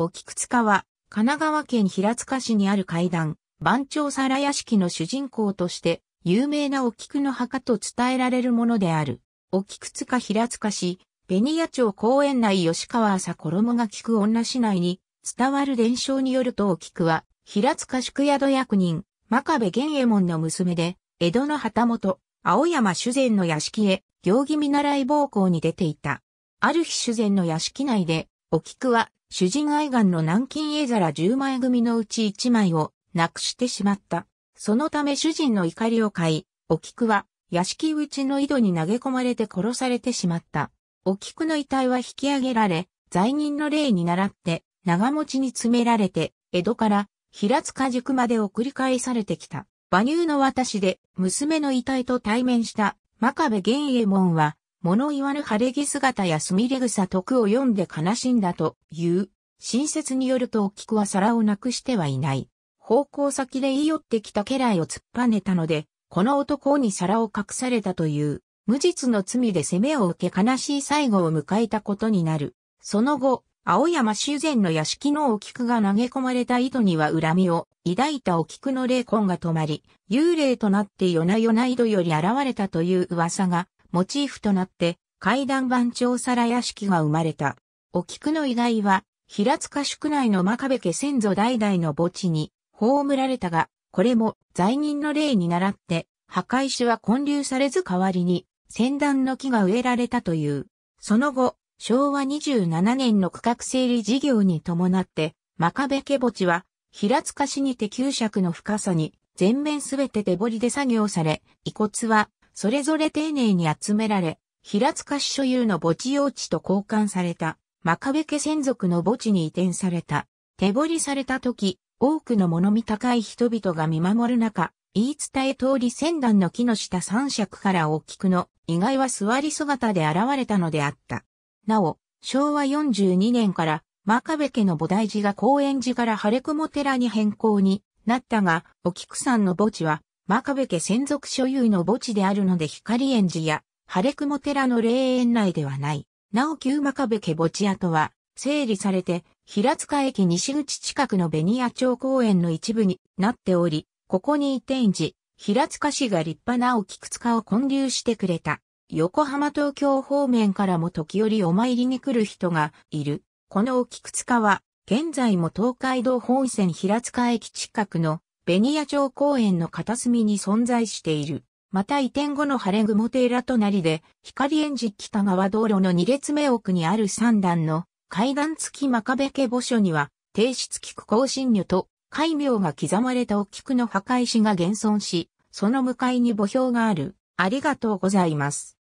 お菊塚は、神奈川県平塚市にある階段、番長皿屋敷の主人公として、有名なお菊の墓と伝えられるものである。お菊か平塚市、ベニヤ町公園内吉川朝衣が菊く女市内に伝わる伝承によるとお菊は、平塚宿宿役人、真壁玄右衛門の娘で、江戸の旗本、青山修善の屋敷へ、行儀見習い暴行に出ていた。ある日修善の屋敷内で、お菊は主人愛玩の南京絵皿10枚組のうち1枚をなくしてしまった。そのため主人の怒りを買い、お菊は屋敷内の井戸に投げ込まれて殺されてしまった。お菊の遺体は引き上げられ、罪人の霊に倣って長持ちに詰められて、江戸から平塚塾まで送り返されてきた。馬乳の私で娘の遺体と対面した真壁玄右衛門は物言わぬ晴れ着姿やすみれ草徳を読んで悲しんだという。親切によるとお菊は皿をなくしてはいない。方向先で言い寄ってきた家来を突っぱねたので、この男に皿を隠されたという、無実の罪で責めを受け悲しい最後を迎えたことになる。その後、青山修善の屋敷のお菊が投げ込まれた井戸には恨みを抱いたお菊の霊魂が止まり、幽霊となって夜な夜な井戸より現れたという噂がモチーフとなって階段番長皿屋敷が生まれた。お菊の由外は、平塚宿内の真壁家先祖代々の墓地に葬られたが、これも罪人の例に倣って、墓石は建立されず代わりに、先段の木が植えられたという。その後、昭和27年の区画整理事業に伴って、真壁家墓地は、平塚市にて旧尺の深さに、全面すべて手掘りで作業され、遺骨はそれぞれ丁寧に集められ、平塚市所有の墓地用地と交換された、真壁家専属の墓地に移転された。手掘りされた時、多くの物見高い人々が見守る中、言い伝え通り千段の木の下三尺から大きくの、意外は座り姿で現れたのであった。なお、昭和42年から、真壁家の菩提寺が高円寺から晴れ雲寺に変更になったが、お菊さんの墓地は、真壁家専属所有の墓地であるので光園寺や、晴雲寺の霊園内ではない。なお旧真壁家墓地跡は、整理されて、平塚駅西口近くのベニヤ町公園の一部になっており、ここに移転時、平塚市が立派なお菊塚を建立してくれた。横浜東京方面からも時折お参りに来る人がいる。このお菊塚は、現在も東海道本線平塚駅近くのベニヤ町公園の片隅に存在している。また移転後の晴れ雲寺隣で、光園寺北側道路の2列目奥にある3段の階段付き真壁家墓所には、低室菊更新女と、海名が刻まれたお菊の墓石が現存し、その向かいに墓標がある。ありがとうございます。